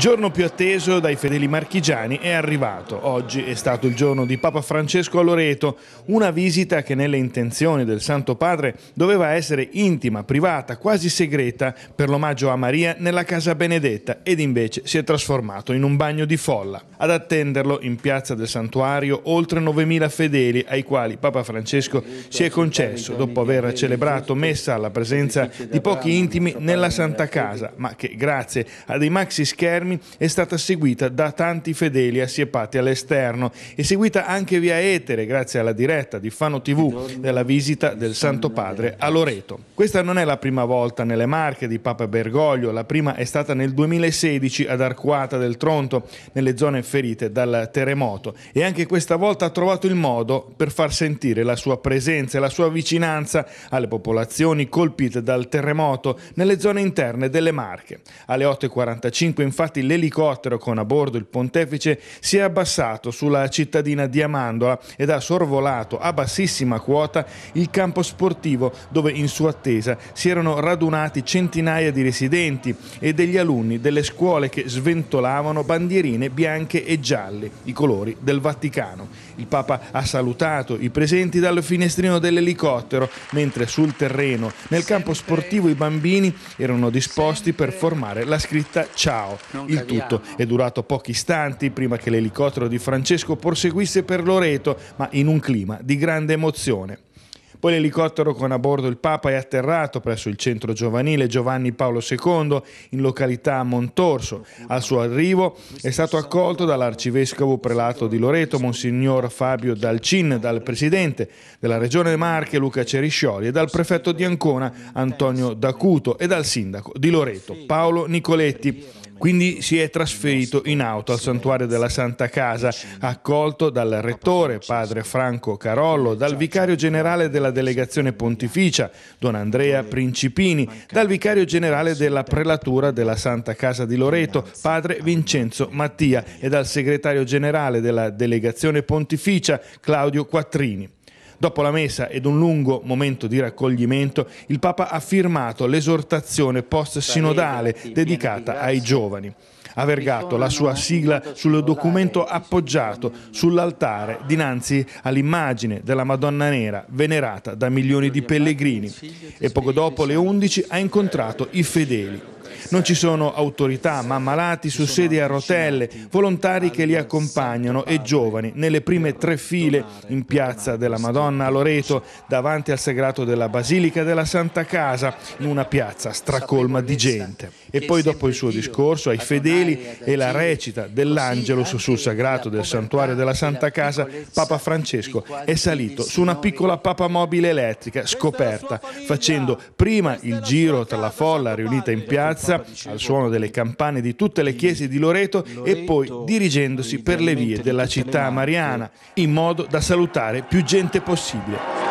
giorno più atteso dai fedeli marchigiani è arrivato. Oggi è stato il giorno di Papa Francesco a Loreto, una visita che nelle intenzioni del Santo Padre doveva essere intima, privata, quasi segreta per l'omaggio a Maria nella Casa Benedetta ed invece si è trasformato in un bagno di folla. Ad attenderlo in piazza del santuario oltre 9.000 fedeli ai quali Papa Francesco si è concesso dopo aver celebrato messa alla presenza di pochi intimi nella Santa Casa, ma che grazie a dei maxi schermi Salmi è stata seguita da tanti fedeli assiepati all'esterno e seguita anche via etere grazie alla diretta di Fano TV della visita del Santo Padre a Loreto. Questa non è la prima volta nelle Marche di Papa Bergoglio, la prima è stata nel 2016 ad Arcuata del Tronto, nelle zone ferite dal terremoto e anche questa volta ha trovato il modo per far sentire la sua presenza e la sua vicinanza alle popolazioni colpite dal terremoto nelle zone interne delle Marche. Alle 8.45 infatti infatti l'elicottero con a bordo il pontefice si è abbassato sulla cittadina di Amandola ed ha sorvolato a bassissima quota il campo sportivo dove in sua attesa si erano radunati centinaia di residenti e degli alunni delle scuole che sventolavano bandierine bianche e gialle, i colori del Vaticano. Il Papa ha salutato i presenti dal finestrino dell'elicottero, mentre sul terreno, nel campo sportivo, i bambini erano disposti per formare la scritta Ciao. Il tutto è durato pochi istanti prima che l'elicottero di Francesco proseguisse per Loreto, ma in un clima di grande emozione. Poi l'elicottero con a bordo il Papa è atterrato presso il centro giovanile Giovanni Paolo II in località Montorso. Al suo arrivo è stato accolto dall'arcivescovo prelato di Loreto, Monsignor Fabio Dalcin, dal presidente della regione Marche Luca Ceriscioli e dal prefetto di Ancona Antonio D'Acuto e dal sindaco di Loreto Paolo Nicoletti. Quindi si è trasferito in auto al santuario della Santa Casa, accolto dal rettore, padre Franco Carollo, dal vicario generale della delegazione pontificia, don Andrea Principini, dal vicario generale della prelatura della Santa Casa di Loreto, padre Vincenzo Mattia, e dal segretario generale della delegazione pontificia, Claudio Quattrini. Dopo la messa ed un lungo momento di raccoglimento, il Papa ha firmato l'esortazione post-sinodale dedicata ai giovani. Ha vergato la sua sigla sul documento appoggiato sull'altare dinanzi all'immagine della Madonna Nera venerata da milioni di pellegrini e poco dopo le 11 ha incontrato i fedeli non ci sono autorità, ma malati su sedie a rotelle, volontari che li accompagnano e giovani nelle prime tre file in piazza della Madonna a Loreto, davanti al sagrato della Basilica della Santa Casa, in una piazza stracolma di gente. E poi dopo il suo discorso ai fedeli e la recita dell'Angelus sul sagrato del santuario della Santa Casa, Papa Francesco è salito su una piccola papamobile elettrica scoperta, facendo prima il giro tra la folla riunita in piazza piazza al suono delle campane di tutte le chiese di Loreto e poi dirigendosi per le vie della città mariana in modo da salutare più gente possibile.